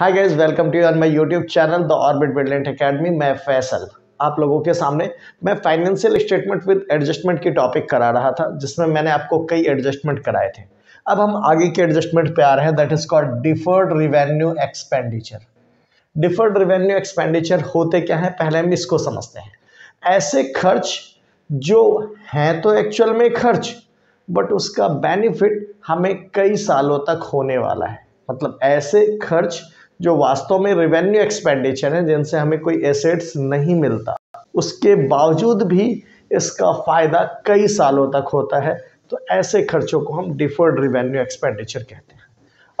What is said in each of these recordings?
hi guys welcome to on my YouTube channel the Orbit Brilliant Academy मैं फैसल आप लोगों के सामने मैं फाइनेंशियल स्टेटमेंट विद एडजस्टमेंट की टॉपिक करा रहा था जिसमें मैंने आपको कई एडजस्टमेंट कराए थे अब हम आगे के एडजस्टमेंट पे आ रहे हैं that is called deferred revenue expenditure deferred revenue expenditure होते क्या है पहले हम इसको समझते हैं ऐसे खर्च जो हैं तो एक्चुअल में खर्च बट उसका बेनिफिट हमें कई सालों तक होने वाला है मतलब ऐसे खर्च जो वास्तव में रेवेन्यू एक्सपेंडिचर है जिनसे हमें कोई एसेट्स नहीं मिलता उसके बावजूद भी इसका फ़ायदा कई सालों तक होता है तो ऐसे खर्चों को हम डिफर्ड रिवेन्यू एक्सपेंडिचर कहते हैं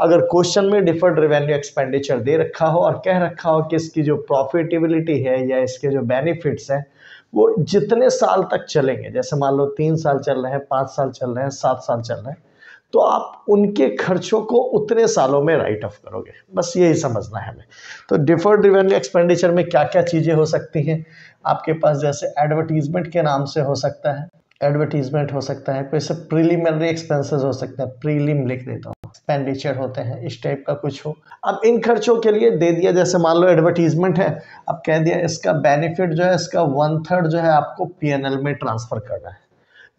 अगर क्वेश्चन में डिफर्ड रिवेन्यू एक्सपेंडिचर दे रखा हो और कह रखा हो कि इसकी जो प्रॉफिटेबिलिटी है या इसके जो बेनिफिट्स हैं वो जितने साल तक चलेंगे जैसे मान लो तीन साल चल रहे हैं पाँच साल चल रहे हैं सात साल चल रहे हैं तो आप उनके खर्चों को उतने सालों में राइट ऑफ करोगे बस यही समझना है हमें तो डिफर्ड रिवेन्यू एक्सपेंडिचर में क्या क्या चीज़ें हो सकती हैं आपके पास जैसे एडवर्टीजमेंट के नाम से हो सकता है एडवर्टीजमेंट हो सकता है कोई सब प्रीलिमिनरी एक्सपेंसेस हो सकते हैं प्रीलिम लिख देता हूँ एक्सपेंडिचर होते हैं इस टाइप का कुछ हो अब इन खर्चों के लिए दे दिया जैसे मान लो एडवर्टीजमेंट है अब कह दिया इसका बेनिफिट जो है इसका वन थर्ड जो है आपको पी में ट्रांसफ़र करना है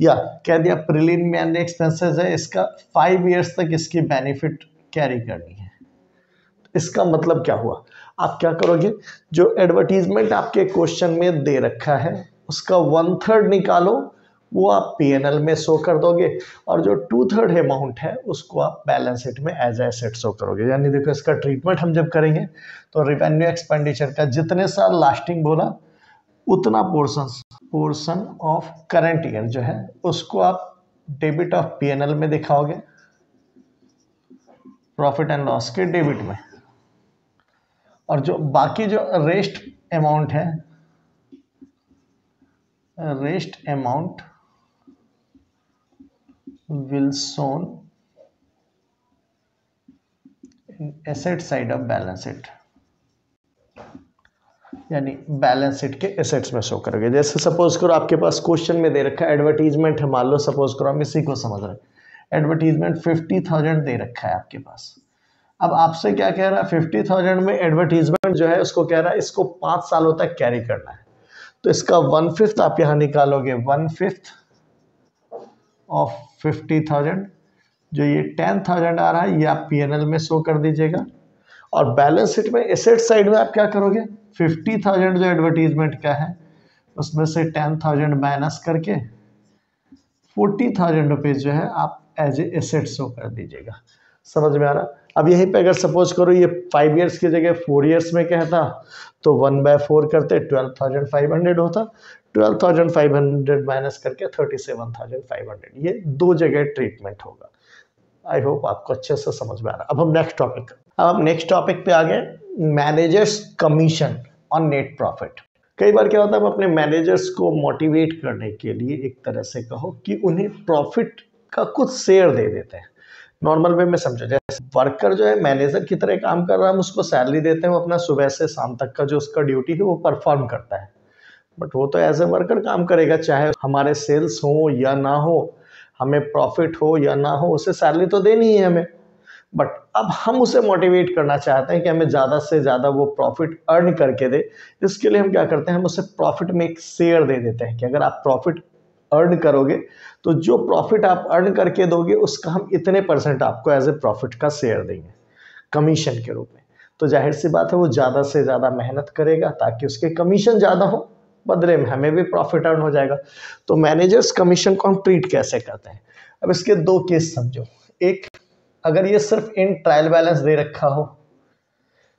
या कह दिया प्रिलिम में एक्सपेंसेस है इसका फाइव इयर्स तक इसकी बेनिफिट कैरी करनी है तो इसका मतलब क्या हुआ आप क्या करोगे जो एडवर्टीजमेंट आपके क्वेश्चन में दे रखा है उसका वन थर्ड निकालो वो आप पी में शो कर दोगे और जो टू थर्ड अमाउंट है उसको आप बैलेंस शीट में एज एसेट शो करोगे यानी देखो इसका ट्रीटमेंट हम जब करेंगे तो रिवेन्यू एक्सपेंडिचर का जितने साल लास्टिंग बोला उतना portion portion of current year जो है उसको आप डेबिट ऑफ पीएनएल में दिखाओगे प्रॉफिट एंड लॉस के डेबिट में और जो बाकी जो रेस्ट अमाउंट है rest amount will shown asset side of balance it यानी बैलेंस शीट के एसेट्स में शो करोगे जैसे सपोज करो आपके पास क्वेश्चन में दे रखा है एडवर्टीजमेंट है मान लो सपोज करो हम इसी को समझ रहे एडवर्टीजमेंट फिफ्टी थाउजेंड दे रखा है आपके पास अब आपसे क्या कह रहा है फिफ्टी थाउजेंड में एडवर्टीजमेंट जो है उसको कह रहा है इसको पांच सालों तक कैरी करना है तो इसका वन फिफ्थ आप यहाँ निकालोगे one fifth of fifty thousand जो ये टेन थाउजेंड आ रहा है ये आप पी में शो कर दीजिएगा और बैलेंस शीट में एसेट साइड में आप क्या करोगे फिफ्टी थाउजेंड जो एडवर्टीजमेंट का है उसमें से टेन थाउजेंड माइनस करके फोर्टी थाउजेंड रुपीज़ जो है आप एज ए एसेट शो कर दीजिएगा समझ में आ रहा अब यहीं पे अगर सपोज करो ये फाइव इयर्स की जगह फोर इयर्स में कहता तो वन बाय फोर करते ट्वेल्व थाउजेंड फाइव हंड्रेड होता twelve thousand five hundred minus करके thirty seven thousand five hundred ये दो जगह ट्रीटमेंट होगा आई होप आपको अच्छे से समझ में आ रहा अब हम नेक्स्ट टॉपिक अब नेक्स्ट टॉपिक पे आ गए managers commission on net profit कई बार क्या होता है हम अपने मैनेजर्स को मोटिवेट करने के लिए एक तरह से कहो कि उन्हें प्रॉफिट का कुछ शेयर दे देते हैं नॉर्मल वे में समझो जैसे वर्कर जो है मैनेजर की तरह काम कर रहा है हम उसको सैलरी देते हैं वो अपना सुबह से शाम तक का जो उसका ड्यूटी है वो परफॉर्म करता है बट वो तो एज ए वर्कर काम करेगा चाहे हमारे सेल्स हो या ना हो हमें प्रॉफिट हो या ना हो उसे सैलरी तो देनी ही हमें बट अब हम उसे मोटिवेट करना चाहते हैं कि हमें ज़्यादा से ज़्यादा वो प्रॉफिट अर्न करके दे इसके लिए हम क्या करते हैं हम उसे प्रॉफिट में एक शेयर दे देते हैं कि अगर आप प्रॉफिट अर्न करोगे तो जो प्रॉफिट आप अर्न करके दोगे उसका हम इतने परसेंट आपको एज ए प्रॉफिट का शेयर देंगे कमीशन के रूप में तो जाहिर सी बात है वो ज़्यादा से ज़्यादा मेहनत करेगा ताकि उसके कमीशन ज़्यादा हो बदले में हमें भी प्रॉफिट अर्न हो जाएगा तो मैनेजर्स कमीशन को हम ट्रीट कैसे करते हैं अब इसके दो केस समझो एक अगर ये सिर्फ इन ट्रायल बैलेंस दे रखा हो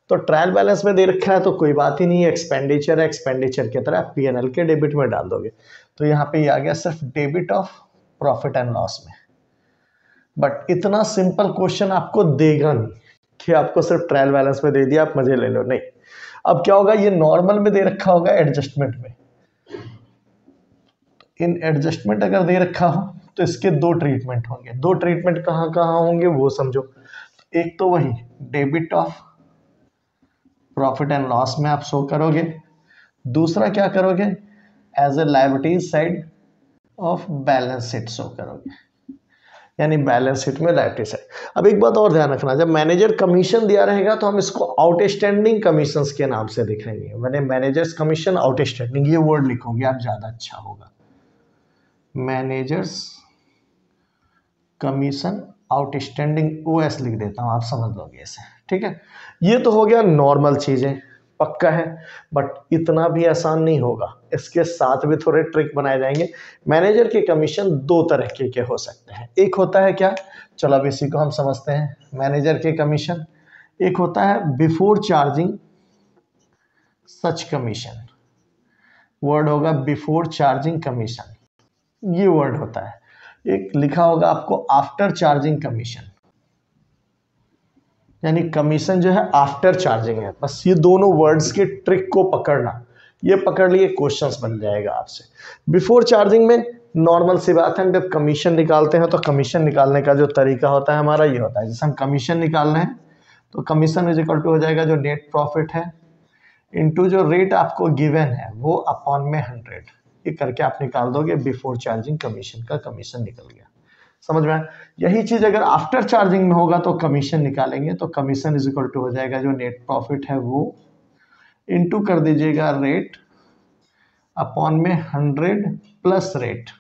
तो ट्रायल बैलेंस में दे रखा है तो कोई बात ही नहीं है एक्सपेंडिचर है एक्सपेंडिचर की तरह पी एन एल के डेबिट में डाल दोगे तो यहाँ पे ये आ गया सिर्फ debit of profit and loss में बट इतना सिंपल क्वेश्चन आपको देगा नहीं कि आपको सिर्फ ट्रायल बैलेंस में दे दिया आप मजे ले लो नहीं अब क्या होगा ये नॉर्मल में दे रखा होगा एडजस्टमेंट में तो इन एडजस्टमेंट अगर दे रखा हो तो इसके दो ट्रीटमेंट होंगे दो ट्रीटमेंट कहां कहां होंगे वो समझो एक तो वही debit of profit and loss में आप शो करोगे दूसरा क्या करोगे as a liabilities side of balance sheet show करोगे यानी बैलेंस शीट में लाइबिलिटी साइड अब एक बात और ध्यान रखना जब मैनेजर कमीशन दिया रहेगा तो हम इसको आउटस्टैंडिंग कमीशन के नाम से दिख रहे हैं मैंने मैनेजर्स कमीशन आउटस्टैंडिंग ये वर्ड लिखोगे आप ज़्यादा अच्छा होगा managers commission outstanding O S लिख देता हूँ आप समझ लोगे इसे ठीक है ये तो हो गया नॉर्मल चीज़ें पक्का है बट इतना भी आसान नहीं होगा इसके साथ भी थोड़े ट्रिक बनाए जाएंगे मैनेजर के कमीशन दो तरह के हो सकते हैं एक होता है क्या चलो अब इसी को हम समझते हैं मैनेजर के कमीशन एक होता है before charging such commission word होगा बिफोर चार्जिंग कमीशन ये वर्ड होता है एक लिखा होगा आपको आफ्टर चार्जिंग कमीशन यानी कमीशन जो है आफ्टर चार्जिंग है बस ये दोनों वर्ड्स के ट्रिक को पकड़ना ये पकड़ लिए क्वेश्चंस बन जाएगा आपसे बिफोर चार्जिंग में नॉर्मल सी बात है जब कमीशन निकालते हैं तो कमीशन निकालने का जो तरीका होता है हमारा ये होता है जैसे हम कमीशन निकाल रहे हैं तो कमीशन इज इक्वल टू हो जाएगा जो नेट प्रॉफिट है इनटू जो रेट आपको गिवन है वो अपॉन में हंड्रेड ये करके आप निकाल दोगे बिफोर चार्जिंग कमीशन का कमीशन निकल गया समझ में यही चीज अगर आफ्टर चार्जिंग में होगा तो कमीशन निकालेंगे तो कमीशन इज इक्वल टू हो जाएगा जो नेट प्रॉफिट है वो इनटू कर दीजिएगा रेट अपॉन में हंड्रेड प्लस रेट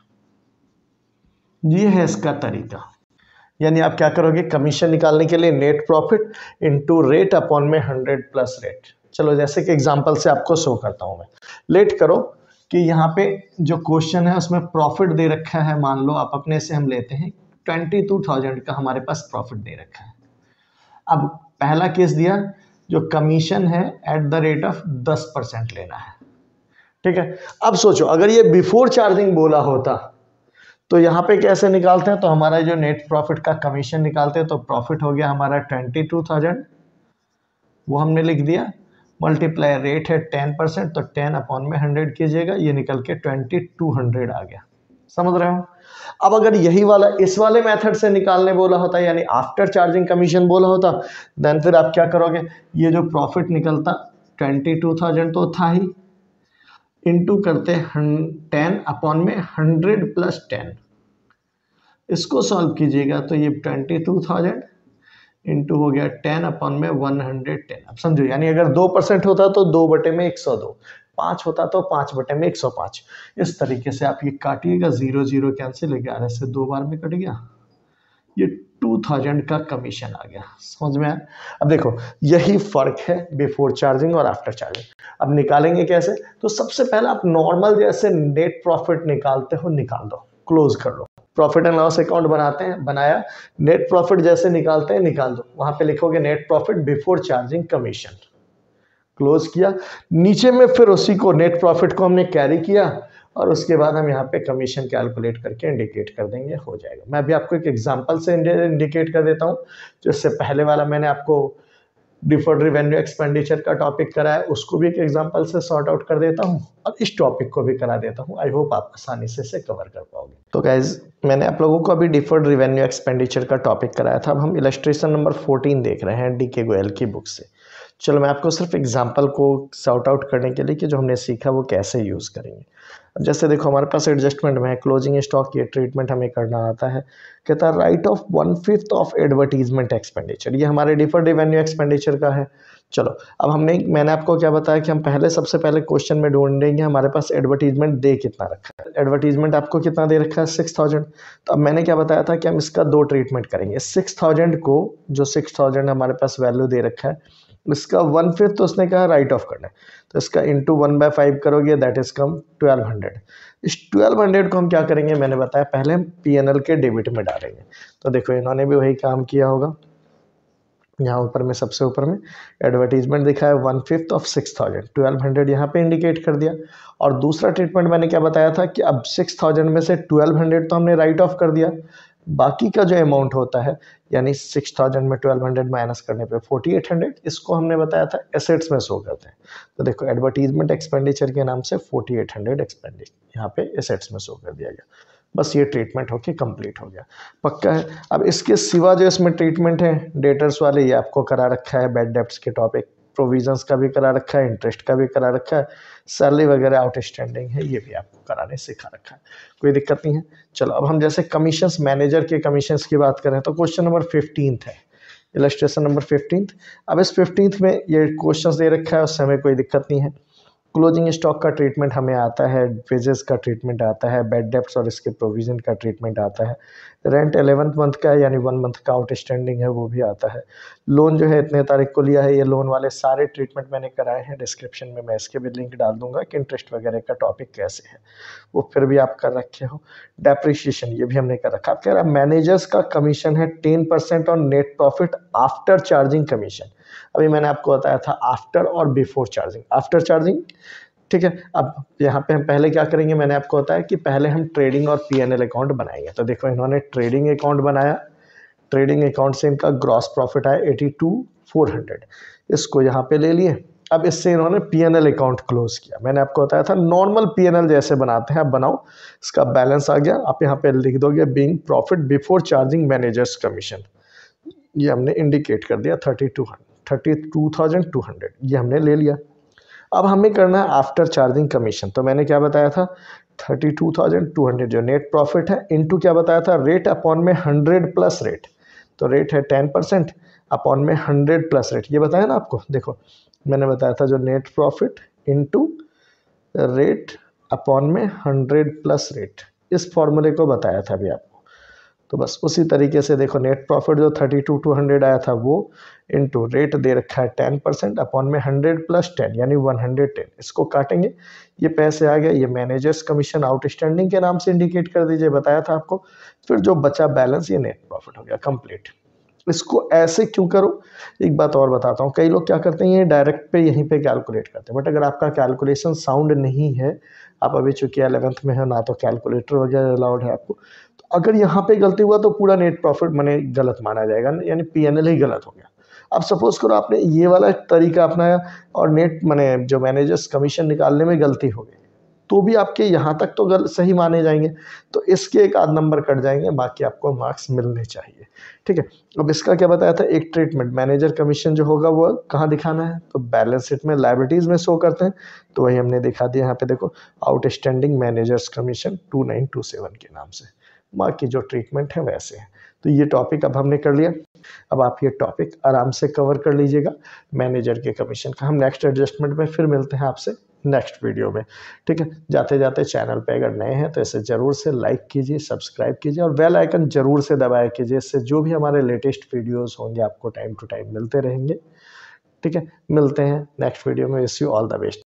ये है इसका तरीका यानी आप क्या करोगे कमीशन निकालने के लिए net profit into rate upon में हंड्रेड प्लस रेट चलो जैसे कि एग्जांपल से आपको शो करता हूं मैं लेट करो कि यहाँ पे जो क्वेश्चन है उसमें प्रॉफिट दे रखा है मान लो आप अपने से हम लेते हैं ट्वेंटी टू थाउजेंड का हमारे पास प्रॉफिट दे रखा है अब पहला केस दिया जो कमीशन है एट द रेट ऑफ दस परसेंट लेना है ठीक है अब सोचो अगर ये बिफोर चार्जिंग बोला होता तो यहाँ पे कैसे निकालते हैं तो हमारा जो नेट प्रॉफिट का कमीशन निकालते हैं तो प्रॉफिट हो गया हमारा ट्वेंटी टू थाउजेंड वो हमने लिख दिया मल्टीप्लाई रेट है टेन परसेंट तो टेन अपॉन में हंड्रेड कीजिएगा ये निकल के ट्वेंटी टू हंड्रेड आ गया समझ रहे हो अब अगर यही वाला इस वाले मेथड से निकालने बोला होता यानी आफ्टर चार्जिंग कमीशन बोला होता देन फिर आप क्या करोगे ये जो प्रॉफिट निकलता ट्वेंटी टू थाउजेंड तो था ही इनटू करते टेन अपॉन में हंड्रेड प्लस टेन इसको सॉल्व कीजिएगा तो ये ट्वेंटी टू थाउजेंड इंटू हो गया टेन अपन में वन हंड्रेड टेन अब समझो यानी अगर दो परसेंट होता तो दो बटे में एक सौ दो पाँच होता तो पाँच बटे में एक सौ पाँच इस तरीके से आप ये काटिएगा जीरो जीरो कैंसिल ग्यारह से दो बार में कट गया ये टू थाउजेंड का कमीशन आ गया समझ में आया अब देखो यही फर्क है बिफोर चार्जिंग और आफ्टर चार्जिंग अब निकालेंगे कैसे तो सबसे पहले आप नॉर्मल जैसे नेट प्रॉफिट निकालते हो निकाल दो क्लोज कर लो प्रॉफिट एंड लॉस अकाउंट बनाते हैं बनाया नेट प्रॉफिट जैसे निकालते हैं निकाल दो वहां पे लिखोगे net profit before charging commission close किया नीचे में फिर उसी को नेट प्रॉफिट को हमने कैरी किया और उसके बाद हम यहाँ पे कमीशन कैलकुलेट करके इंडिकेट कर देंगे हो जाएगा मैं अभी आपको एक एग्जांपल से इंडिकेट कर देता हूँ जिससे पहले वाला मैंने आपको डिफर्ड रिवेन्यू एक्सपेंडिचर का टॉपिक करा है उसको भी एक एग्जांपल से सॉर्ट आउट कर देता हूँ और इस टॉपिक को भी करा देता हूँ आई होप आप आसानी से इसे कवर कर पाओगे तो गाइज मैंने आप लोगों को अभी डिफर्ड रिवेन्यू एक्सपेंडिचर का टॉपिक कराया था अब हम इलस्ट्रेशन नंबर फोर्टीन देख रहे हैं डी के गोयल की बुक से चलो मैं आपको सिर्फ एग्जाम्पल को सॉर्ट आउट करने के लिए कि जो हमने सीखा वो कैसे यूज़ करेंगे जैसे देखो हमारे पास एडजस्टमेंट में है क्लोजिंग स्टॉक ये ट्रीटमेंट हमें करना आता है कहता है write off one fifth of advertisement expenditure ये हमारे डिफर रेवेन्यू एक्सपेंडिचर का है चलो अब हमने मैंने आपको क्या बताया कि हम पहले सबसे पहले क्वेश्चन में ढूंढेंगे हमारे पास एडवर्टीजमेंट दे कितना रखा है एडवर्टीजमेंट आपको कितना दे रखा है सिक्स थाउजेंड तो अब मैंने क्या बताया था कि हम इसका दो ट्रीटमेंट करेंगे सिक्स थाउजेंड को जो सिक्स थाउजेंड हमारे पास वैल्यू दे रखा है इसका वन फिफ्थ तो उसने कहा राइट ऑफ करना है तो इसका इंटू वन बाय फाइव करोगे that is come twelve hundred इस ट्वेल्व हंड्रेड को हम क्या करेंगे मैंने बताया पहले हम पी एन एल के डेबिट में डालेंगे तो देखो इन्होंने भी वही काम किया होगा यहाँ ऊपर में सबसे ऊपर में एडवर्टीजमेंट दिखाया one fifth of six thousand twelve hundred यहाँ पर इंडिकेट कर दिया और दूसरा ट्रीटमेंट मैंने क्या बताया था कि अब सिक्स थाउजेंड में से ट्वेल्व हंड्रेड तो हमने राइट ऑफ कर दिया बाकी का जो अमाउंट होता है यानी सिक्स थाउजेंड में ट्वेल्व हंड्रेड माइनस करने पे फोर्टी एट हंड्रेड इसको हमने बताया था एसेट्स में शो करते हैं तो देखो एडवर्टीजमेंट एक्सपेंडिचर के नाम से फोर्टी एट हंड्रेड एक्सपेंडिचर यहाँ पे एसेट्स में शो कर दिया गया बस ये ट्रीटमेंट होके कंप्लीट हो गया पक्का है अब इसके सिवा जो इसमें ट्रीटमेंट है डेटर्स वाले ये आपको करा रखा है बेड डेप्ट के टॉपिक प्रोविजंस का भी करा रखा है इंटरेस्ट का भी करा रखा है सैलरी वगैरह आउटस्टैंडिंग है ये भी आपको कराने सिखा रखा है कोई दिक्कत नहीं है चलो अब हम जैसे कमीशंस मैनेजर के कमीशंस की बात करें तो क्वेश्चन नंबर फिफ्टींथ है इलस्ट्रेशन नंबर फिफ्टींथ अब इस फिफ्टींथ में ये क्वेश्चन दे रखा है उससे हमें कोई दिक्कत नहीं है क्लोजिंग स्टॉक का ट्रीटमेंट हमें आता है वेजेस का ट्रीटमेंट आता है बेड डेप्स और इसके प्रोविज़न का ट्रीटमेंट आता है रेंट एलेवंथ मंथ का यानी वन मंथ का आउटस्टैंडिंग है वो भी आता है लोन जो है इतने तारीख को लिया है ये लोन वाले सारे ट्रीटमेंट मैंने कराए हैं डिस्क्रिप्शन में मैं इसके भी लिंक डाल दूंगा कि इंटरेस्ट वगैरह का टॉपिक कैसे है वो फिर भी आप कर रखे हो डेप्रिशिएशन ये भी हमने कर रखा आप कह रहे हैं मैनेजर्स का कमीशन है ten percent on net profit after charging commission अभी मैंने आपको बताया था आफ्टर और बिफोर चार्जिंग आफ्टर चार्जिंग ठीक है अब यहाँ पे हम पहले क्या करेंगे मैंने आपको बताया कि पहले हम ट्रेडिंग और पी अकाउंट बनाएंगे तो देखो इन्होंने ट्रेडिंग अकाउंट बनाया ट्रेडिंग अकाउंट से इनका ग्रॉस प्रॉफिट आया एटी टू फोर हंड्रेड इसको यहाँ पे ले लिए अब इससे इन्होंने पीएनएल अकाउंट क्लोज किया मैंने आपको बताया था नॉर्मल पी जैसे बनाते हैं आप बनाओ इसका बैलेंस आ गया आप यहाँ पे लिख दोगे being profit before charging managers commission ये हमने इंडिकेट कर दिया thirty two hundred thirty two thousand two hundred ये हमने ले लिया अब हमें करना है आफ्टर चार्जिंग कमीशन तो मैंने क्या बताया था thirty two thousand two hundred जो नेट प्रॉफिट है इनटू क्या बताया था रेट अपॉन में हंड्रेड प्लस रेट तो रेट है टेन परसेंट अपॉन में हंड्रेड प्लस रेट ये बताया ना आपको देखो मैंने बताया था जो net profit to rate upon में हंड्रेड प्लस रेट इस फॉर्मूले को बताया था अभी आप तो बस उसी तरीके से देखो नेट प्रॉफिट जो थर्टी टू टू हंड्रेड आया था वो इनटू रेट दे रखा है टेन परसेंट अपॉन में हंड्रेड प्लस टेन यानी वन हंड्रेड टेन इसको काटेंगे ये पैसे आ गया ये मैनेजर्स कमीशन आउटस्टैंडिंग के नाम से इंडिकेट कर दीजिए बताया था आपको फिर जो बचा बैलेंस ये नेट प्रॉफिट हो गया कंप्लीट इसको ऐसे क्यों करो एक बात और बताता हूँ कई लोग क्या करते हैं ये डायरेक्ट पे यहीं पे कैलकुलेट करते हैं बट अगर आपका कैलकुलेशन साउंड नहीं है आप अभी चूँकि अलेवेंथ में है ना तो कैलकुलेटर वगैरह अलाउड है आपको तो अगर यहाँ पे गलती हुआ तो पूरा नेट प्रॉफिट मैंने गलत माना जाएगा यानी पी ही गलत हो गया अब सपोज़ करो आपने ये वाला तरीका अपनाया और नेट मैंने जो मैनेजर्स कमीशन निकालने में गलती हो गई तो भी आपके यहाँ तक तो गलत सही माने जाएंगे तो इसके एक आध नंबर कट जाएंगे बाकी आपको मार्क्स मिलने चाहिए ठीक है अब इसका क्या बताया था एक ट्रीटमेंट मैनेजर कमीशन जो होगा वो कहाँ दिखाना है तो बैलेंस शीट में लाइब्रेटीज में शो करते हैं तो वही हमने दिखा दिया यहाँ पे देखो आउटस्टैंडिंग मैनेजर्स कमीशन टू के नाम से माँ जो ट्रीटमेंट है वैसे हैं तो ये टॉपिक अब हमने कर लिया अब आप ये टॉपिक आराम से कवर कर लीजिएगा मैनेजर के कमीशन का हम नेक्स्ट एडजस्टमेंट में फिर मिलते हैं आपसे नेक्स्ट वीडियो में ठीक है जाते जाते चैनल पे अगर नए हैं तो इसे ज़रूर से लाइक कीजिए सब्सक्राइब कीजिए और बेल आइकन ज़रूर से दबाया कीजिए इससे जो भी हमारे लेटेस्ट वीडियोस होंगे आपको टाइम टू टाइम मिलते रहेंगे ठीक है मिलते हैं नेक्स्ट वीडियो में इस यू ऑल द बेस्ट